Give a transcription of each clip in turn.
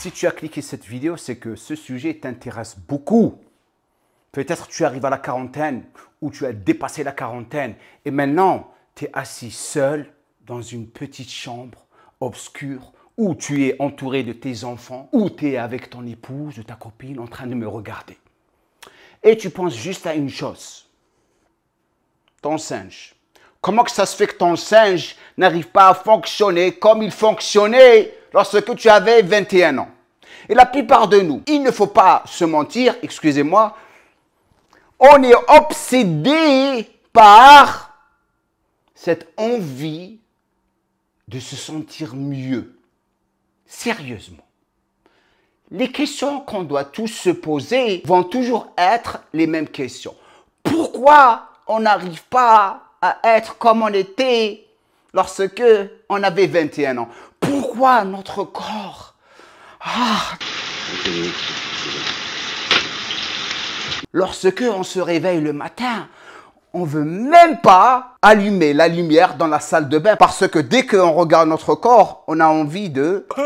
Si tu as cliqué cette vidéo, c'est que ce sujet t'intéresse beaucoup. Peut-être tu arrives à la quarantaine ou tu as dépassé la quarantaine et maintenant tu es assis seul dans une petite chambre obscure où tu es entouré de tes enfants, où tu es avec ton épouse ou ta copine en train de me regarder. Et tu penses juste à une chose, ton singe. Comment que ça se fait que ton singe n'arrive pas à fonctionner comme il fonctionnait lorsque tu avais 21 ans. Et la plupart de nous, il ne faut pas se mentir, excusez-moi, on est obsédé par cette envie de se sentir mieux. Sérieusement. Les questions qu'on doit tous se poser vont toujours être les mêmes questions. Pourquoi on n'arrive pas à être comme on était lorsque on avait 21 ans notre corps. Ah. Lorsque on se réveille le matin, on veut même pas allumer la lumière dans la salle de bain parce que dès qu'on regarde notre corps, on a envie de...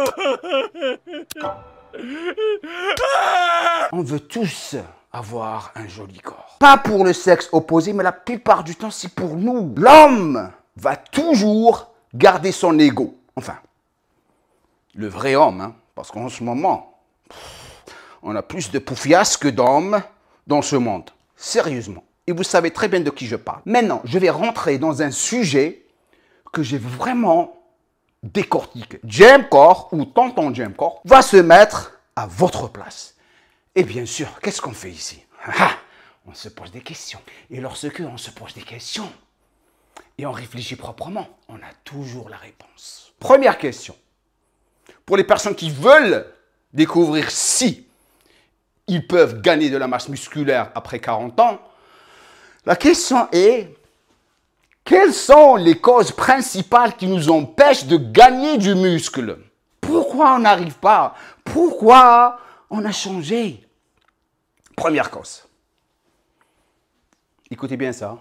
On veut tous avoir un joli corps. Pas pour le sexe opposé, mais la plupart du temps, c'est pour nous. L'homme va toujours garder son ego. Enfin, le vrai homme, hein. parce qu'en ce moment, on a plus de poufias que d'hommes dans ce monde. Sérieusement. Et vous savez très bien de qui je parle. Maintenant, je vais rentrer dans un sujet que j'ai vraiment décortiqué. James Corr ou tonton James Corr va se mettre à votre place. Et bien sûr, qu'est-ce qu'on fait ici ah, On se pose des questions. Et lorsque on se pose des questions et on réfléchit proprement, on a toujours la réponse. Première question pour les personnes qui veulent découvrir si ils peuvent gagner de la masse musculaire après 40 ans, la question est, quelles sont les causes principales qui nous empêchent de gagner du muscle Pourquoi on n'arrive pas Pourquoi on a changé Première cause. Écoutez bien ça. Hein.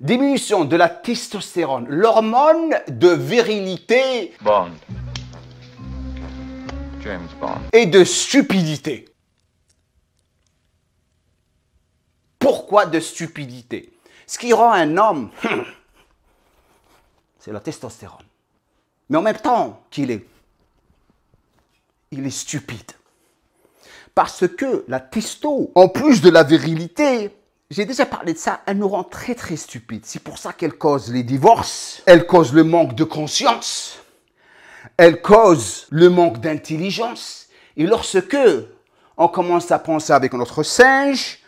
Diminution de la testostérone, l'hormone de virilité. Bon. Et de stupidité. Pourquoi de stupidité Ce qui rend un homme, c'est la testostérone. Mais en même temps qu'il est, il est stupide. Parce que la testo, en plus de la virilité, j'ai déjà parlé de ça, elle nous rend très très stupides. C'est pour ça qu'elle cause les divorces, elle cause le manque de conscience, elle cause le manque d'intelligence. Et lorsque on commence à penser avec notre singe,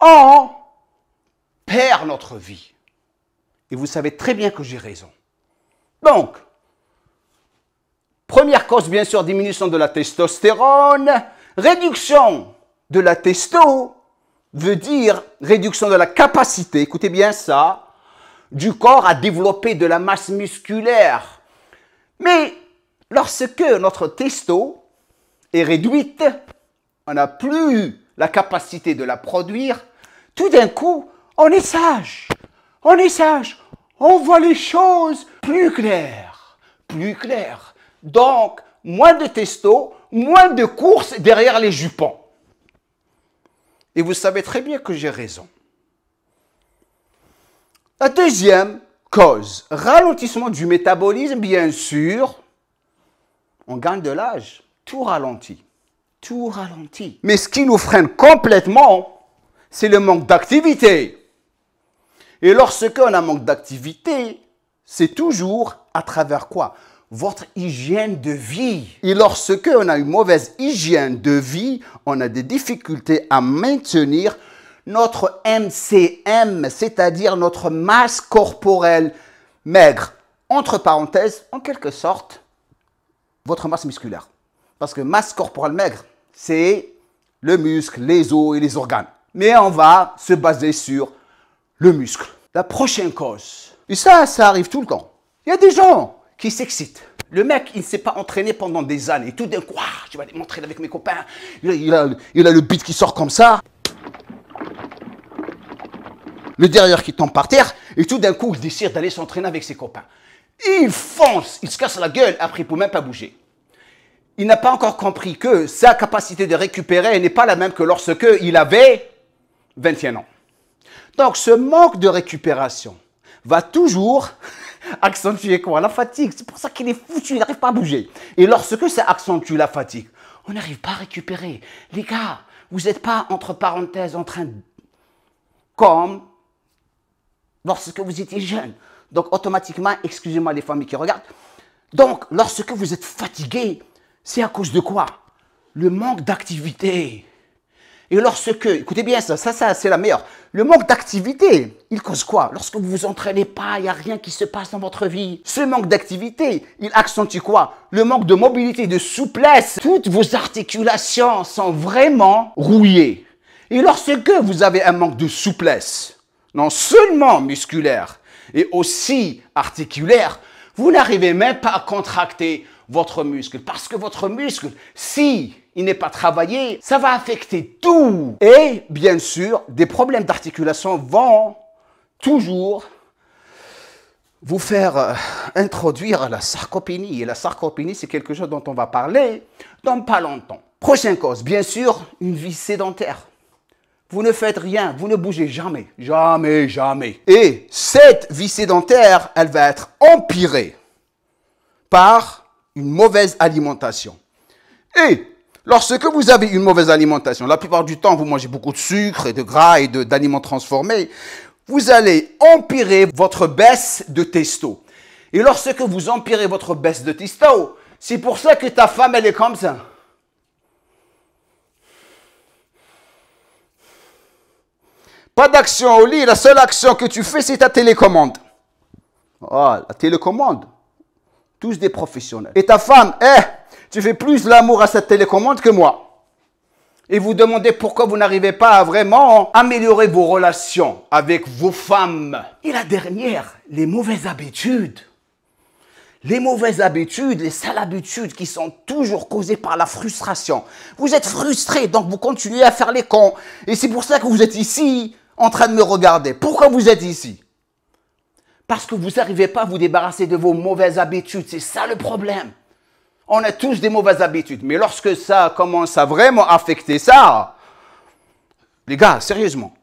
on perd notre vie. Et vous savez très bien que j'ai raison. Donc, première cause, bien sûr, diminution de la testostérone, réduction de la testo veut dire réduction de la capacité, écoutez bien ça, du corps à développer de la masse musculaire. Mais Lorsque notre testo est réduite, on n'a plus la capacité de la produire, tout d'un coup, on est sage. On est sage. On voit les choses plus claires. Plus claires. Donc, moins de testo, moins de courses derrière les jupons. Et vous savez très bien que j'ai raison. La deuxième cause, ralentissement du métabolisme, bien sûr, on gagne de l'âge, tout ralentit. Tout ralentit. Mais ce qui nous freine complètement, c'est le manque d'activité. Et lorsque on a manque d'activité, c'est toujours à travers quoi Votre hygiène de vie. Et lorsque on a une mauvaise hygiène de vie, on a des difficultés à maintenir notre MCM, c'est-à-dire notre masse corporelle maigre. Entre parenthèses, en quelque sorte, votre masse musculaire. Parce que masse corporelle maigre, c'est le muscle, les os et les organes. Mais on va se baser sur le muscle. La prochaine cause. Et ça, ça arrive tout le temps. Il y a des gens qui s'excitent. Le mec, il ne s'est pas entraîné pendant des années. Et tout d'un coup, ah, je vais aller m'entraîner avec mes copains. Il a, le beat qui sort comme ça. Le derrière qui tombe par terre. Et tout d'un coup, il décide d'aller s'entraîner avec ses copains. Il fonce, il se casse la gueule, après il même pas bouger. Il n'a pas encore compris que sa capacité de récupérer n'est pas la même que lorsque il avait 21 ans. Donc ce manque de récupération va toujours accentuer quoi La fatigue. C'est pour ça qu'il est foutu, il n'arrive pas à bouger. Et lorsque ça accentue la fatigue, on n'arrive pas à récupérer. Les gars, vous n'êtes pas entre parenthèses en train de... Comme lorsque vous étiez jeune. Donc automatiquement, excusez-moi les familles qui regardent. Donc lorsque vous êtes fatigué, c'est à cause de quoi Le manque d'activité. Et lorsque, écoutez bien ça, ça, ça c'est la meilleure. Le manque d'activité, il cause quoi Lorsque vous vous entraînez pas, il n'y a rien qui se passe dans votre vie. Ce manque d'activité, il accentue quoi Le manque de mobilité, de souplesse. Toutes vos articulations sont vraiment rouillées. Et lorsque vous avez un manque de souplesse, non seulement musculaire, et aussi articulaire, vous n'arrivez même pas à contracter votre muscle. Parce que votre muscle, si il n'est pas travaillé, ça va affecter tout. Et bien sûr, des problèmes d'articulation vont toujours vous faire euh, introduire la sarcopénie. Et la sarcopénie, c'est quelque chose dont on va parler dans pas longtemps. Prochaine cause, bien sûr, une vie sédentaire. Vous ne faites rien, vous ne bougez jamais, jamais, jamais. Et cette vie sédentaire, elle va être empirée par une mauvaise alimentation. Et lorsque vous avez une mauvaise alimentation, la plupart du temps, vous mangez beaucoup de sucre et de gras et d'aliments transformés, vous allez empirer votre baisse de testo. Et lorsque vous empirez votre baisse de testo, c'est pour ça que ta femme, elle est comme ça. Pas d'action au lit. La seule action que tu fais, c'est ta télécommande. oh, la télécommande. Tous des professionnels. Et ta femme, eh, tu fais plus l'amour à cette télécommande que moi. Et vous demandez pourquoi vous n'arrivez pas à vraiment améliorer vos relations avec vos femmes. Et la dernière, les mauvaises habitudes. Les mauvaises habitudes, les sales habitudes qui sont toujours causées par la frustration. Vous êtes frustré, donc vous continuez à faire les cons. Et c'est pour ça que vous êtes ici en train de me regarder. Pourquoi vous êtes ici Parce que vous n'arrivez pas à vous débarrasser de vos mauvaises habitudes. C'est ça le problème. On a tous des mauvaises habitudes. Mais lorsque ça commence à vraiment affecter ça, les gars, sérieusement,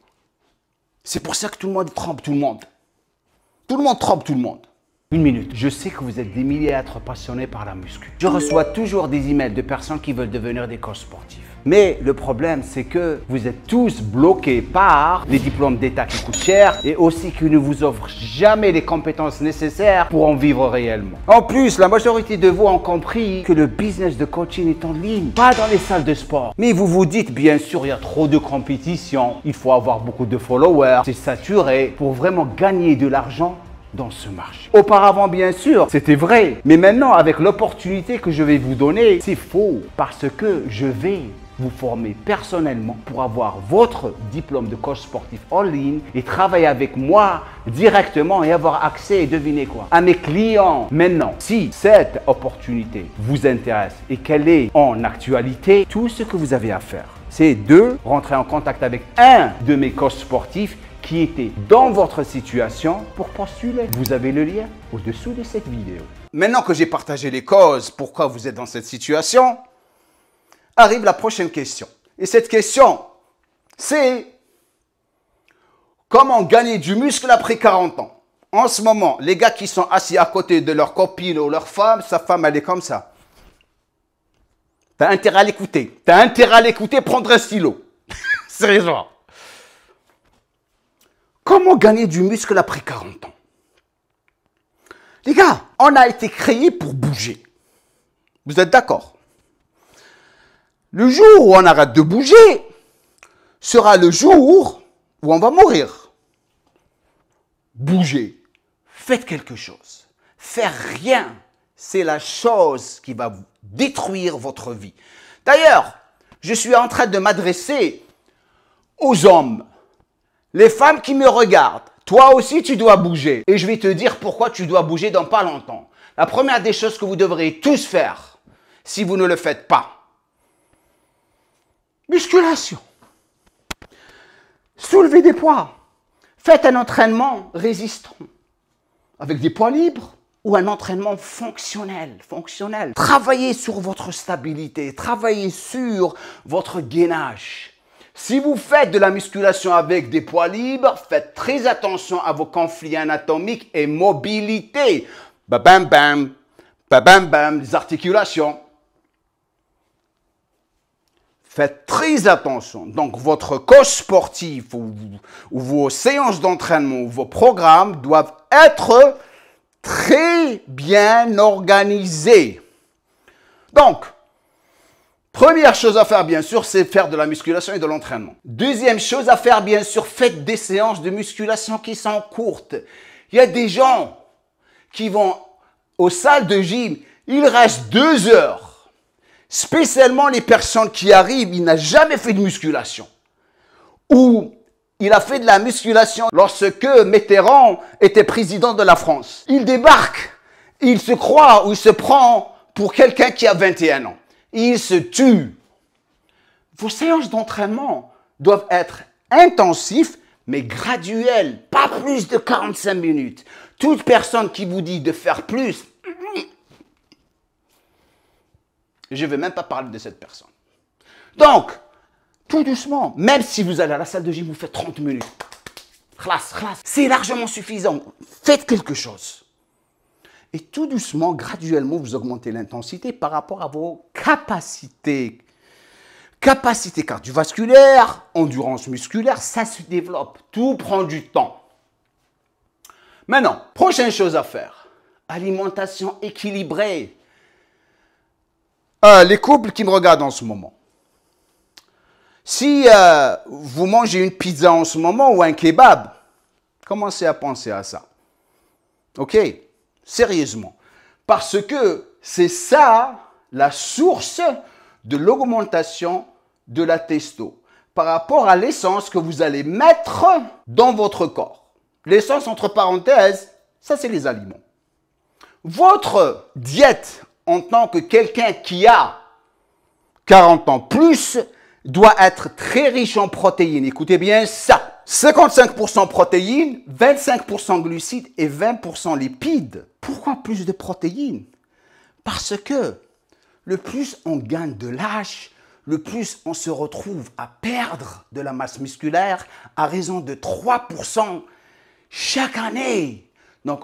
c'est pour ça que tout le monde trompe tout le monde. Tout le monde trompe tout le monde. Une minute. Je sais que vous êtes des milliers à être passionnés par la muscu. Je reçois toujours des emails de personnes qui veulent devenir des coachs sportifs. Mais le problème, c'est que vous êtes tous bloqués par les diplômes d'État qui coûtent cher et aussi qui ne vous offrent jamais les compétences nécessaires pour en vivre réellement. En plus, la majorité de vous ont compris que le business de coaching est en ligne, pas dans les salles de sport. Mais vous vous dites, bien sûr, il y a trop de compétition, il faut avoir beaucoup de followers, c'est saturé. Pour vraiment gagner de l'argent, dans ce marché. Auparavant, bien sûr, c'était vrai. Mais maintenant, avec l'opportunité que je vais vous donner, c'est faux parce que je vais vous former personnellement pour avoir votre diplôme de coach sportif en ligne et travailler avec moi directement et avoir accès, et devinez quoi, à mes clients. Maintenant, si cette opportunité vous intéresse et qu'elle est en actualité, tout ce que vous avez à faire, c'est de rentrer en contact avec un de mes coachs sportifs qui était dans votre situation pour postuler. Vous avez le lien au-dessous de cette vidéo. Maintenant que j'ai partagé les causes, pourquoi vous êtes dans cette situation, arrive la prochaine question. Et cette question, c'est comment gagner du muscle après 40 ans En ce moment, les gars qui sont assis à côté de leur copine ou leur femme, sa femme, elle est comme ça. T'as intérêt à l'écouter. T'as intérêt à l'écouter, prendre un stylo. Sérieusement. Comment gagner du muscle après 40 ans Les gars, on a été créé pour bouger. Vous êtes d'accord Le jour où on arrête de bouger sera le jour où on va mourir. Bougez, faites quelque chose. Faire rien, c'est la chose qui va détruire votre vie. D'ailleurs, je suis en train de m'adresser aux hommes les femmes qui me regardent, toi aussi tu dois bouger. Et je vais te dire pourquoi tu dois bouger dans pas longtemps. La première des choses que vous devrez tous faire, si vous ne le faites pas, musculation, soulevez des poids, faites un entraînement résistant avec des poids libres ou un entraînement fonctionnel, fonctionnel. Travaillez sur votre stabilité, travaillez sur votre gainage. Si vous faites de la musculation avec des poids libres, faites très attention à vos conflits anatomiques et mobilité. Bam, bam bam, bam bam, les articulations. Faites très attention. Donc votre coach sportif ou, ou vos séances d'entraînement ou vos programmes doivent être très bien organisés. Donc, Première chose à faire, bien sûr, c'est faire de la musculation et de l'entraînement. Deuxième chose à faire, bien sûr, faites des séances de musculation qui sont courtes. Il y a des gens qui vont aux salles de gym, il reste deux heures. Spécialement les personnes qui arrivent, il n'a jamais fait de musculation. Ou il a fait de la musculation lorsque Mitterrand était président de la France. Il débarque, il se croit ou il se prend pour quelqu'un qui a 21 ans. Il se tue. Vos séances d'entraînement doivent être intensives, mais graduelles, pas plus de 45 minutes. Toute personne qui vous dit de faire plus, je ne vais même pas parler de cette personne. Donc, tout doucement, même si vous allez à la salle de gym, vous faites 30 minutes. C'est largement suffisant. Faites quelque chose. Et tout doucement, graduellement, vous augmentez l'intensité par rapport à vos capacités. Capacité cardiovasculaire, endurance musculaire, ça se développe. Tout prend du temps. Maintenant, prochaine chose à faire. Alimentation équilibrée. Ah, les couples qui me regardent en ce moment. Si euh, vous mangez une pizza en ce moment ou un kebab, commencez à penser à ça. OK sérieusement. Parce que c'est ça la source de l'augmentation de la testo par rapport à l'essence que vous allez mettre dans votre corps. L'essence, entre parenthèses, ça c'est les aliments. Votre diète en tant que quelqu'un qui a 40 ans plus doit être très riche en protéines. Écoutez bien ça. 55% protéines, 25% glucides et 20% lipides. Pourquoi plus de protéines Parce que le plus on gagne de l'âge, le plus on se retrouve à perdre de la masse musculaire à raison de 3% chaque année. Donc,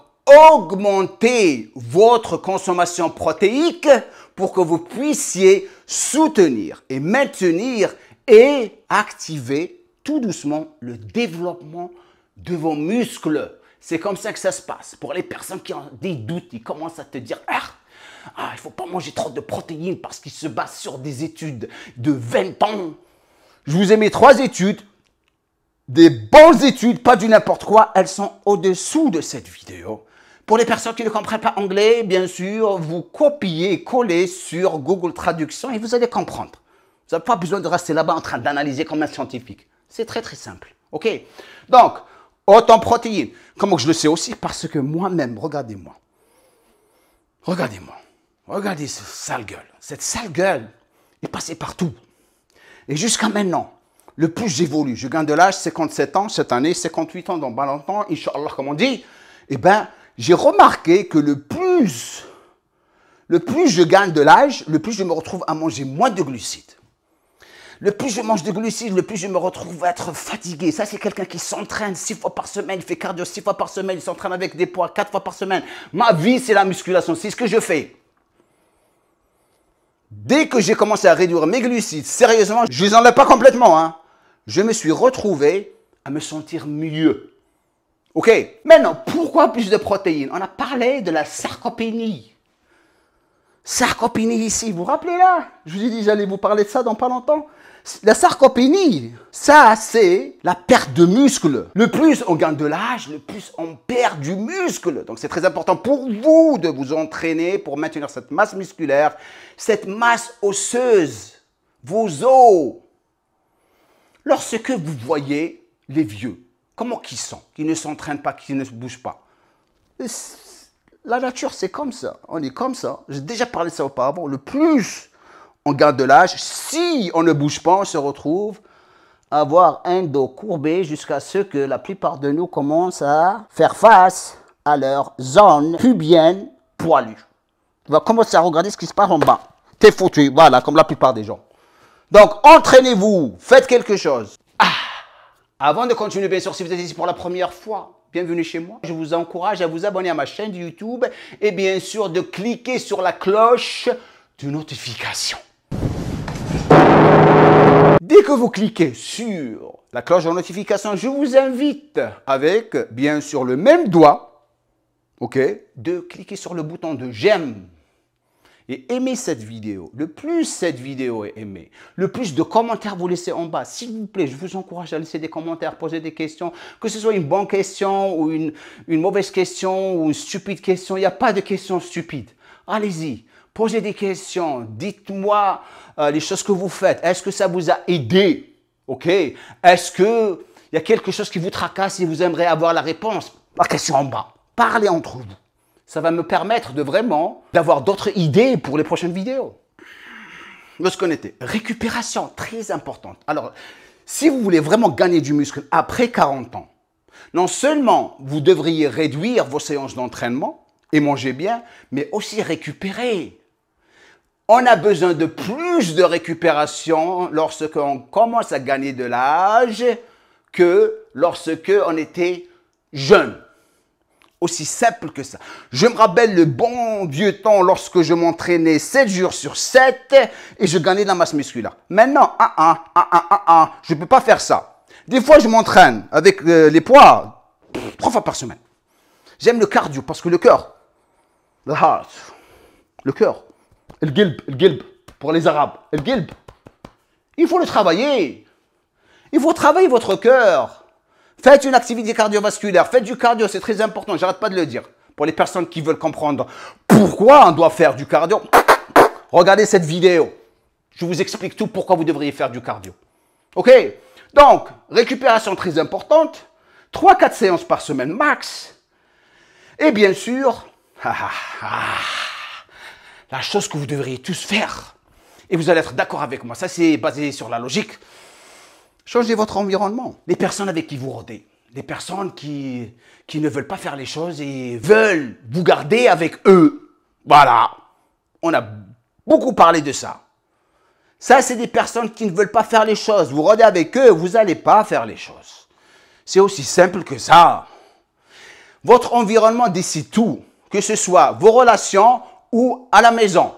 augmentez votre consommation protéique pour que vous puissiez soutenir et maintenir et activer tout doucement le développement de vos muscles. C'est comme ça que ça se passe. Pour les personnes qui ont des doutes, ils commencent à te dire ah, ah il faut pas manger trop de protéines parce qu'ils se basent sur des études de 20 ans. Je vous ai mis trois études, des bonnes études, pas du n'importe quoi. Elles sont au-dessous de cette vidéo. Pour les personnes qui ne comprennent pas anglais, bien sûr, vous copiez et collez sur Google Traduction et vous allez comprendre. Vous n'avez pas besoin de rester là-bas en train d'analyser comme un scientifique. C'est très très simple. OK Donc, Autant protéines. Comment je le sais aussi Parce que moi-même, regardez-moi. Regardez-moi. Regardez cette sale gueule. Cette sale gueule est passée partout. Et jusqu'à maintenant, le plus j'évolue, je gagne de l'âge, 57 ans cette année, 58 ans dans pas longtemps, Inch'Allah, comme on dit, eh bien j'ai remarqué que le plus, le plus je gagne de l'âge, le plus je me retrouve à manger moins de glucides. Le plus je mange de glucides, le plus je me retrouve à être fatigué. Ça, c'est quelqu'un qui s'entraîne six fois par semaine, il fait cardio six fois par semaine, il s'entraîne avec des poids quatre fois par semaine. Ma vie, c'est la musculation, c'est ce que je fais. Dès que j'ai commencé à réduire mes glucides, sérieusement, je les enlève pas complètement, hein, je me suis retrouvé à me sentir mieux. Ok Maintenant, pourquoi plus de protéines On a parlé de la sarcopénie. Sarcopénie ici, vous vous rappelez là Je vous ai dit, j'allais vous parler de ça dans pas longtemps. La sarcopénie, ça c'est la perte de muscle. Le plus on gagne de l'âge, le plus on perd du muscle. Donc c'est très important pour vous de vous entraîner pour maintenir cette masse musculaire, cette masse osseuse, vos os. Lorsque vous voyez les vieux, comment qu'ils sont, qu'ils ne s'entraînent pas, qu'ils ne bougent pas. La nature, c'est comme ça. On est comme ça. J'ai déjà parlé de ça auparavant. Le plus on garde de l'âge. Si on ne bouge pas, on se retrouve à avoir un dos courbé jusqu'à ce que la plupart de nous commencent à faire face à leur zone pubienne poilue. Tu va commencer à regarder ce qui se passe en bas. T'es foutu, voilà, comme la plupart des gens. Donc, entraînez-vous, faites quelque chose. Ah, avant de continuer, bien sûr, si vous êtes ici pour la première fois, bienvenue chez moi. Je vous encourage à vous abonner à ma chaîne YouTube et bien sûr de cliquer sur la cloche de notification. Dès que vous cliquez sur la cloche de notification, je vous invite avec, bien sûr, le même doigt, ok, de cliquer sur le bouton de j'aime et aimez cette vidéo. Le plus cette vidéo est aimée, le plus de commentaires vous laissez en bas. S'il vous plaît, je vous encourage à laisser des commentaires, poser des questions, que ce soit une bonne question ou une, mauvaise question ou une stupide question. Il n'y a pas de questions stupides. Allez-y. Posez des questions. Dites-moi euh, les choses que vous faites. Est-ce que ça vous a aidé Ok Est-ce que il y a quelque chose qui vous tracasse et vous aimeriez avoir la réponse La question en bas. Parlez entre vous. Ça va me permettre de vraiment d'avoir d'autres idées pour les prochaines vidéos. De se était. Récupération, très importante. Alors, si vous voulez vraiment gagner du muscle après 40 ans, non seulement vous devriez réduire vos séances d'entraînement et manger bien, mais aussi récupérer. On a besoin de plus de récupération lorsque commence à gagner de l'âge que lorsque on était jeune. Aussi simple que ça. Je me rappelle le bon vieux temps lorsque je m'entraînais 7 jours sur 7 et je gagnais de la masse musculaire. Maintenant, ah ah, ah ah, ah, ah je ne peux pas faire ça. Des fois, je m'entraîne avec euh, les poids trois fois par semaine. J'aime le cardio parce que le cœur, le heart, le cœur, El pour les Arabes, el Il faut le travailler. Il faut travailler votre cœur. Faites une activité cardiovasculaire, faites du cardio, c'est très important, j'arrête pas de le dire. Pour les personnes qui veulent comprendre pourquoi on doit faire du cardio, regardez cette vidéo. Je vous explique tout pourquoi vous devriez faire du cardio. Ok Donc, récupération très importante, 3-4 séances par semaine max. Et bien sûr, ah, ah, ah la chose que vous devriez tous faire. Et vous allez être d'accord avec moi. Ça, c'est basé sur la logique. Changez votre environnement. Les personnes avec qui vous rôdez. Les personnes qui, qui ne veulent pas faire les choses et veulent vous garder avec eux. Voilà. On a beaucoup parlé de ça. Ça, c'est des personnes qui ne veulent pas faire les choses. Vous rôdez avec eux, vous n'allez pas faire les choses. C'est aussi simple que ça. Votre environnement décide tout, que ce soit vos relations, ou à la maison.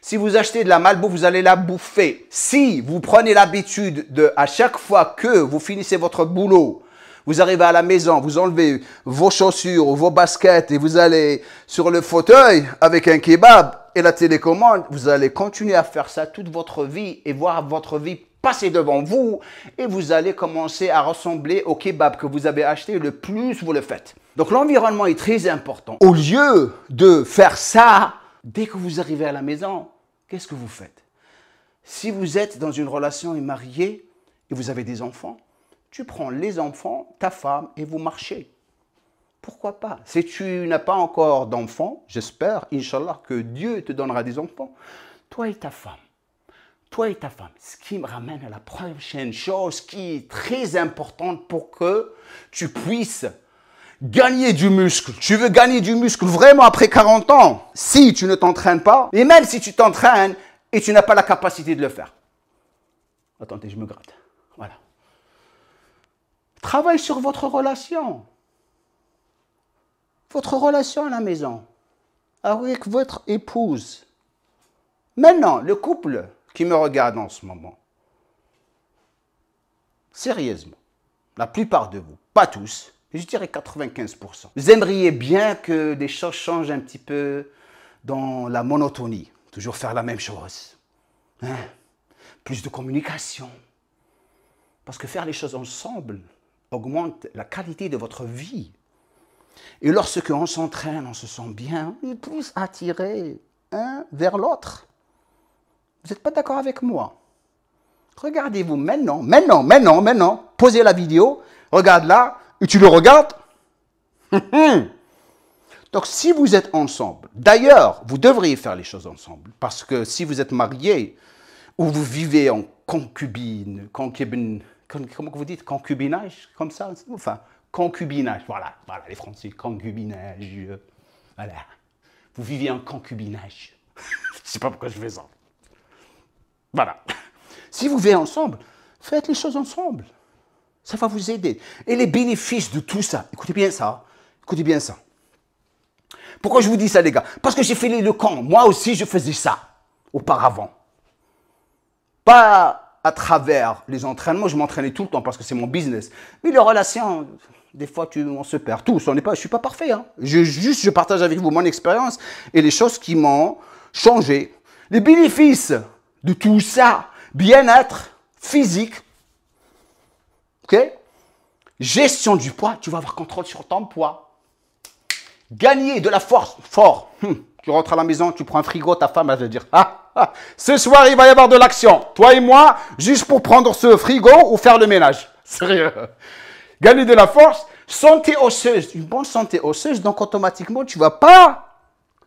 Si vous achetez de la malbouffe, vous allez la bouffer. Si vous prenez l'habitude de, à chaque fois que vous finissez votre boulot, vous arrivez à la maison, vous enlevez vos chaussures vos baskets et vous allez sur le fauteuil avec un kebab et la télécommande, vous allez continuer à faire ça toute votre vie et voir votre vie Passez devant vous et vous allez commencer à ressembler au kebab que vous avez acheté le plus vous le faites. Donc l'environnement est très important. Au lieu de faire ça, dès que vous arrivez à la maison, qu'est-ce que vous faites Si vous êtes dans une relation et marié et vous avez des enfants, tu prends les enfants, ta femme et vous marchez. Pourquoi pas Si tu n'as pas encore d'enfants, j'espère, Inch'Allah, que Dieu te donnera des enfants, toi et ta femme toi et ta femme. Ce qui me ramène à la prochaine chose qui est très importante pour que tu puisses gagner du muscle. Tu veux gagner du muscle vraiment après 40 ans. Si tu ne t'entraînes pas, et même si tu t'entraînes et tu n'as pas la capacité de le faire. Attendez, je me gratte. Voilà. Travaille sur votre relation. Votre relation à la maison. Avec votre épouse. Maintenant, le couple, qui me regardent en ce moment, sérieusement, la plupart de vous, pas tous, je dirais 95%, vous aimeriez bien que des choses changent un petit peu dans la monotonie, toujours faire la même chose. Hein, plus de communication. Parce que faire les choses ensemble augmente la qualité de votre vie. Et lorsque on s'entraîne, on se sent bien, on est plus attiré un hein, vers l'autre. Vous n'êtes pas d'accord avec moi Regardez-vous maintenant, maintenant, maintenant, maintenant, posez la vidéo, regarde la et tu le regardes. Donc si vous êtes ensemble, d'ailleurs, vous devriez faire les choses ensemble, parce que si vous êtes mariés, ou vous vivez en concubine, concubine, comment vous dites, concubinage, comme ça, enfin, concubinage, voilà, voilà les Français, concubinage, euh, voilà. Vous vivez en concubinage. je ne sais pas pourquoi je fais ça. Voilà. Si vous venez ensemble, faites les choses ensemble. Ça va vous aider. Et les bénéfices de tout ça, écoutez bien ça, écoutez bien ça. Pourquoi je vous dis ça, les gars Parce que j'ai fait le camp. Moi aussi, je faisais ça auparavant. Pas à travers les entraînements, je m'entraînais tout le temps parce que c'est mon business. Mais les relations, des fois, tu, on se perd tous. On ne pas, je suis pas parfait. Hein. Je, juste, je partage avec vous mon expérience et les choses qui m'ont changé. Les bénéfices de tout ça, bien-être physique, ok gestion du poids, tu vas avoir contrôle sur ton poids. Gagner de la force, fort. Hum, tu rentres à la maison, tu prends un frigo, ta femme va te dire ah, ah, ce soir il va y avoir de l'action, toi et moi, juste pour prendre ce frigo ou faire le ménage. Sérieux. Gagner de la force, santé osseuse, une bonne santé osseuse, donc automatiquement tu vas pas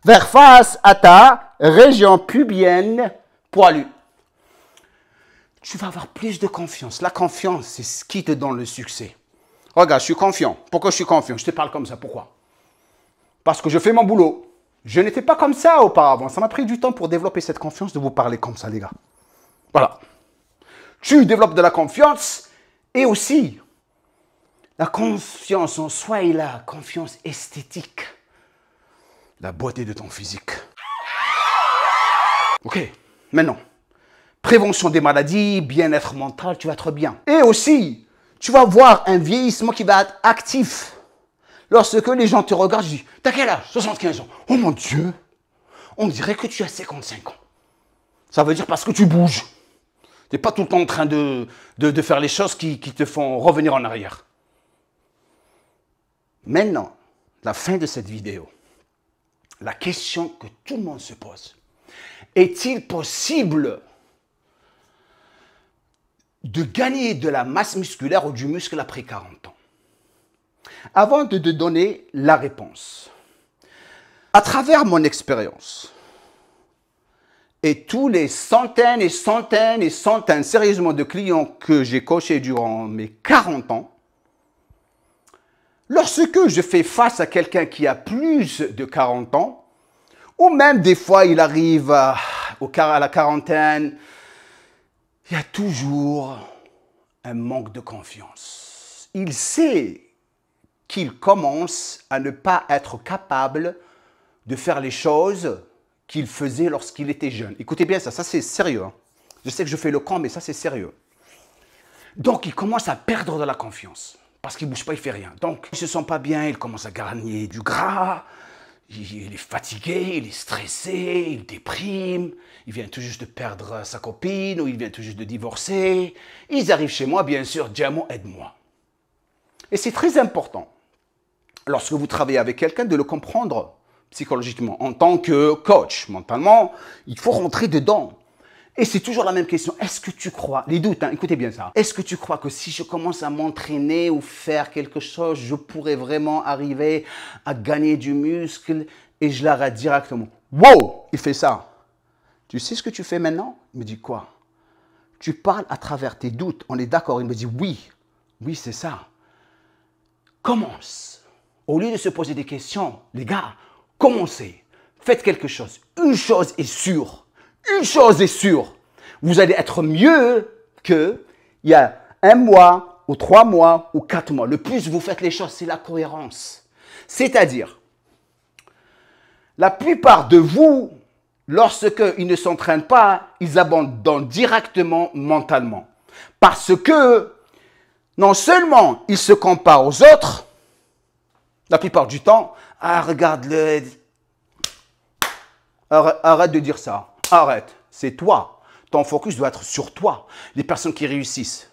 faire face à ta région pubienne poilu. Tu vas avoir plus de confiance. La confiance, c'est ce qui te donne le succès. Regarde, je suis confiant. Pourquoi je suis confiant Je te parle comme ça. Pourquoi Parce que je fais mon boulot. Je n'étais pas comme ça auparavant. Ça m'a pris du temps pour développer cette confiance de vous parler comme ça, les gars. Voilà. Tu développes de la confiance et aussi la confiance en soi et la confiance esthétique. La beauté de ton physique. Ok. Maintenant, prévention des maladies, bien-être mental, tu vas être bien. Et aussi, tu vas voir un vieillissement qui va être actif. Lorsque les gens te regardent, ils dis, t'as quel âge 75 ans. Oh mon Dieu, on dirait que tu as 55 ans. Ça veut dire parce que tu bouges. Tu n'es pas tout le temps en train de, faire les choses qui, qui te font revenir en arrière. Maintenant, la fin de cette vidéo, la question que tout le monde se pose, est-il possible de gagner de la masse musculaire ou du muscle après 40 ans Avant de donner la réponse, à travers mon expérience et tous les centaines et centaines et centaines, sérieusement, de clients que j'ai coachés durant mes 40 ans, lorsque je fais face à quelqu'un qui a plus de 40 ans, ou même des fois, il arrive euh, au à la quarantaine, il y a toujours un manque de confiance. Il sait qu'il commence à ne pas être capable de faire les choses qu'il faisait lorsqu'il était jeune. Écoutez bien ça, ça c'est sérieux. Hein. Je sais que je fais le camp, mais ça c'est sérieux. Donc il commence à perdre de la confiance parce qu'il ne bouge pas, il fait rien. Donc il ne se sent pas bien, il commence à gagner du gras, il est fatigué, il est stressé, il déprime, il vient tout juste de perdre euh, sa copine ou il vient tout juste de divorcer. Ils arrivent chez moi, bien sûr, diamant, aide-moi. Et c'est très important, lorsque vous travaillez avec quelqu'un, de le comprendre psychologiquement. En tant que coach, mentalement, il faut rentrer dedans. Et c'est toujours la même question. Est-ce que tu crois, les doutes, hein, écoutez bien ça, est-ce que tu crois que si je commence à m'entraîner ou faire quelque chose, je pourrais vraiment arriver à gagner du muscle Et je l'arrête directement. Wow Il fait ça. Tu sais ce que tu fais maintenant Il me dit quoi Tu parles à travers tes doutes. On est d'accord Il me dit oui. Oui, c'est ça. Commence. Au lieu de se poser des questions, les gars, commencez. Faites quelque chose. Une chose est sûre une chose est sûre, vous allez être mieux qu'il y a un mois ou trois mois ou quatre mois. Le plus vous faites les choses, c'est la cohérence. C'est-à-dire, la plupart de vous, lorsqu'ils ne s'entraînent pas, ils abandonnent directement mentalement. Parce que non seulement ils se comparent aux autres, la plupart du temps, ah regarde-le, arrête de dire ça. Arrête, c'est toi. Ton focus doit être sur toi. Les personnes qui réussissent,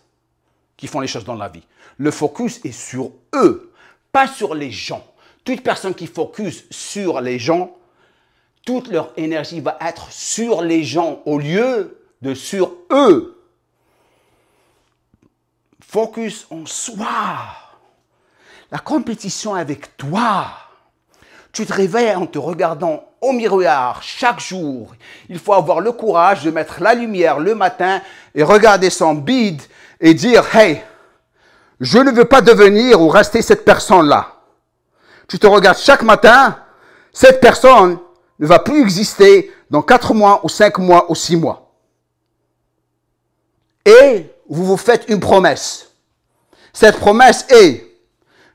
qui font les choses dans la vie. Le focus est sur eux, pas sur les gens. Toute personne qui focus sur les gens, toute leur énergie va être sur les gens au lieu de sur eux. Focus en soi. La compétition avec toi. Tu te réveilles en te regardant au miroir chaque jour. Il faut avoir le courage de mettre la lumière le matin et regarder son bide et dire, hey, je ne veux pas devenir ou rester cette personne-là. Tu te regardes chaque matin, cette personne ne va plus exister dans quatre mois ou cinq mois ou six mois. Et vous vous faites une promesse. Cette promesse est,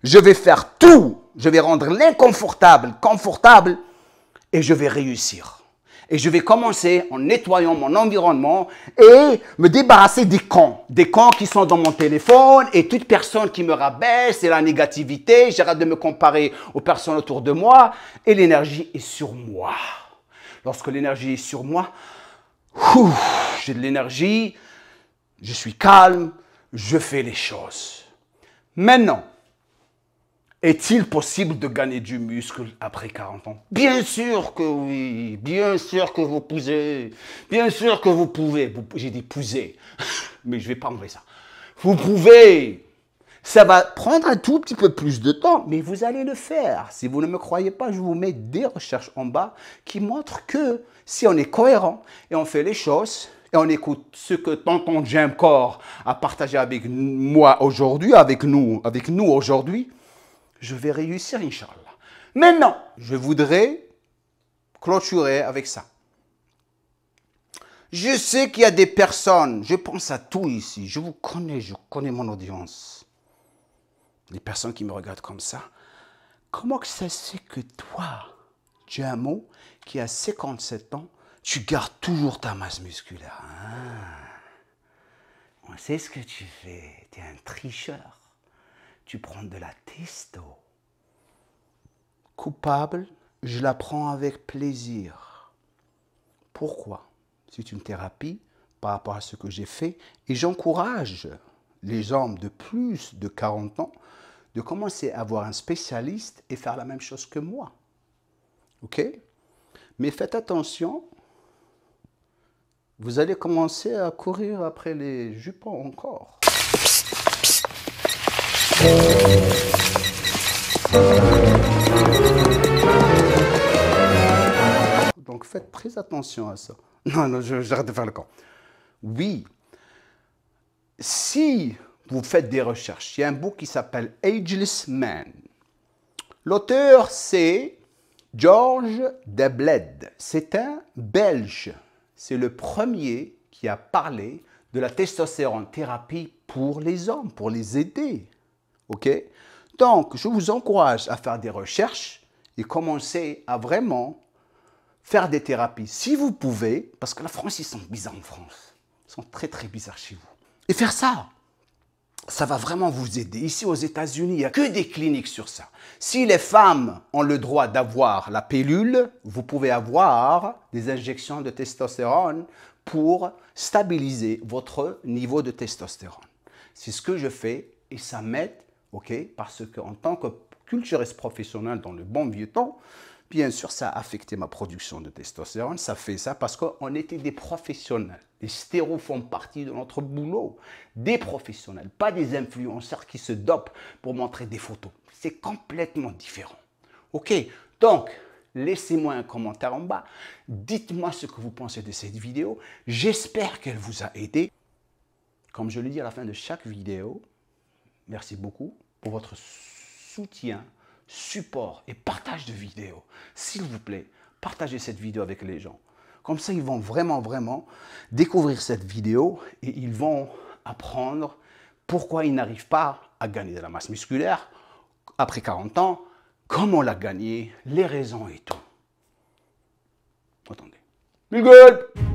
je vais faire tout, je vais rendre l'inconfortable confortable et je vais réussir. Et je vais commencer en nettoyant mon environnement et me débarrasser des camps. Des camps qui sont dans mon téléphone et toute personne qui me rabaisse et la négativité. J'arrête de me comparer aux personnes autour de moi et l'énergie est sur moi. Lorsque l'énergie est sur moi, j'ai de l'énergie, je suis calme, je fais les choses. Maintenant, est-il possible de gagner du muscle après 40 ans Bien sûr que oui, bien sûr que vous pouvez, bien sûr que vous pouvez, j'ai dit pousser, mais je vais pas enlever ça. Vous pouvez, ça va prendre un tout petit peu plus de temps, mais vous allez le faire. Si vous ne me croyez pas, je vous mets des recherches en bas qui montrent que si on est cohérent et on fait les choses, et on écoute ce que tonton Jim Corps a partagé avec moi aujourd'hui, avec nous, avec nous aujourd'hui, je vais réussir, Inch'Allah. Maintenant, je voudrais clôturer avec ça. Je sais qu'il y a des personnes, je pense à tout ici, je vous connais, je connais mon audience. Les personnes qui me regardent comme ça, comment que ça se que toi, Jamo, qui a 57 ans, tu gardes toujours ta masse musculaire hein? On sait ce que tu fais, tu es un tricheur tu prends de la testo. Coupable, je la prends avec plaisir. Pourquoi C'est une thérapie par rapport à ce que j'ai fait et j'encourage les hommes de plus de 40 ans de commencer à avoir un spécialiste et faire la même chose que moi. OK Mais faites attention, vous allez commencer à courir après les jupons encore. Donc faites très attention à ça. Non, non, j'arrête de faire le camp. Oui, si vous faites des recherches, il y a un book qui s'appelle Ageless Man. L'auteur, c'est Georges Debled. C'est un Belge. C'est le premier qui a parlé de la testostérone thérapie pour les hommes, pour les aider. OK Donc, je vous encourage à faire des recherches et commencer à vraiment faire des thérapies si vous pouvez, parce que la France, ils sont bizarres en France. Ils sont très, très bizarres chez vous. Et faire ça, ça va vraiment vous aider. Ici, aux États-Unis, il n'y a que des cliniques sur ça. Si les femmes ont le droit d'avoir la pilule, vous pouvez avoir des injections de testostérone pour stabiliser votre niveau de testostérone. C'est ce que je fais et ça m'aide ok Parce qu'en tant que culturiste professionnel dans le bon vieux temps, bien sûr, ça a affecté ma production de testostérone. Ça fait ça parce qu'on était des professionnels. Les stéros font partie de notre boulot. Des professionnels, pas des influenceurs qui se dopent pour montrer des photos. C'est complètement différent. Ok, donc laissez-moi un commentaire en bas. Dites-moi ce que vous pensez de cette vidéo. J'espère qu'elle vous a aidé. Comme je le dis à la fin de chaque vidéo, merci beaucoup pour votre soutien, support et partage de vidéos. S'il vous plaît, partagez cette vidéo avec les gens. Comme ça, ils vont vraiment, vraiment découvrir cette vidéo et ils vont apprendre pourquoi ils n'arrivent pas à gagner de la masse musculaire après 40 ans, comment la gagner, les raisons et tout. Attendez.